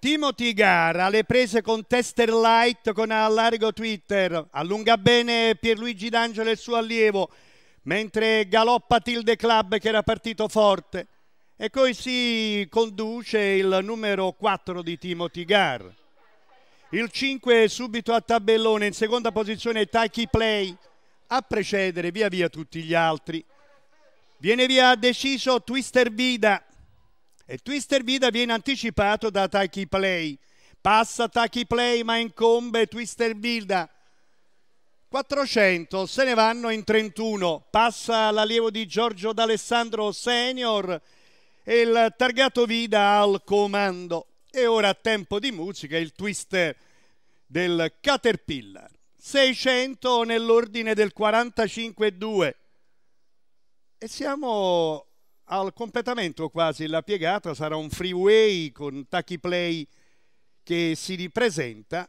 Timothy Gar le prese con Tester Light con allargo Twitter, allunga bene Pierluigi D'Angelo e il suo allievo, mentre galoppa Tilde Club che era partito forte. E poi si conduce il numero 4 di Timothy Gar. Il 5 subito a tabellone, in seconda posizione Taki Play, a precedere via via tutti gli altri. Viene via deciso Twister Vida, e Twister Vida viene anticipato da Tachi Play. Passa Tachi Play ma incombe Twister Vida. 400 se ne vanno in 31. Passa l'allievo di Giorgio D'Alessandro Senior e il targato Vida al comando. E ora a tempo di musica il Twister del Caterpillar. 600 nell'ordine del 45-2. E siamo al completamento quasi la piegata sarà un freeway con play che si ripresenta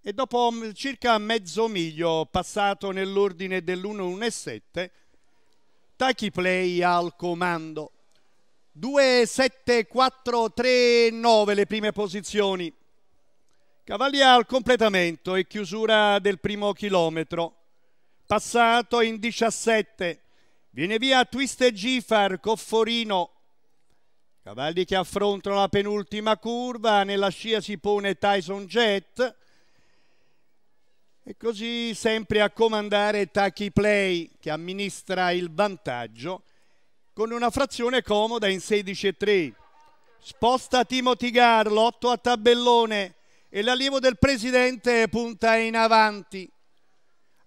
e dopo mm, circa mezzo miglio passato nell'ordine dell'1-1-7 play al comando 2-7-4-3-9 le prime posizioni Cavalli al completamento e chiusura del primo chilometro passato in 17 Viene via Twist e Gifar, Cofforino, cavalli che affrontano la penultima curva, nella scia si pone Tyson Jet e così sempre a comandare Taki Play che amministra il vantaggio con una frazione comoda in 16-3. Sposta Timothy Garlo, 8 a tabellone e l'allievo del presidente punta in avanti.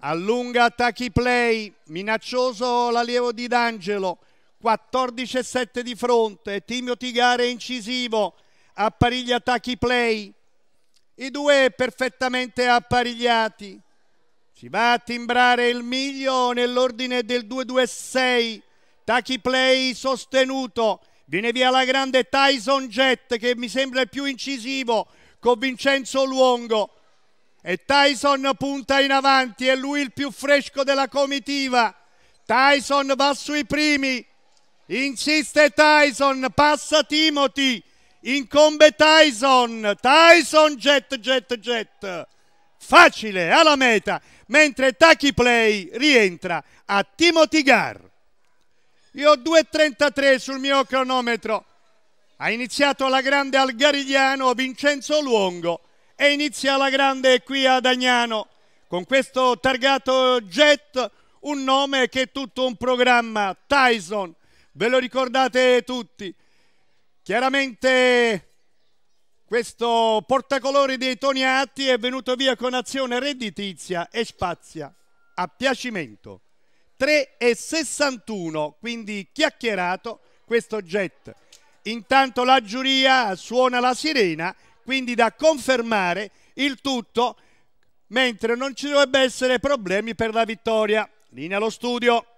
Allunga attacchi play, minaccioso l'allievo di D'Angelo, 14-7 di fronte, Timio Tigare incisivo, appariglia attacchi play, i due perfettamente apparigliati, Si va a timbrare il miglio nell'ordine del 2-2-6, Tachi play sostenuto, viene via la grande Tyson Jet che mi sembra il più incisivo con Vincenzo Luongo e Tyson punta in avanti, è lui il più fresco della comitiva. Tyson va sui primi, insiste Tyson, passa Timothy, incombe Tyson, Tyson jet jet jet, facile alla meta, mentre Taki Play rientra a Timothy Gar. Io ho 2.33 sul mio cronometro, ha iniziato la grande Algarigliano Vincenzo Luongo, e inizia la grande qui ad Agnano con questo targato jet un nome che è tutto un programma Tyson ve lo ricordate tutti chiaramente questo portacolori dei toni atti è venuto via con azione redditizia e spazia a piacimento 3,61 quindi chiacchierato questo jet intanto la giuria suona la sirena quindi da confermare il tutto mentre non ci dovrebbe essere problemi per la vittoria. Linea allo studio.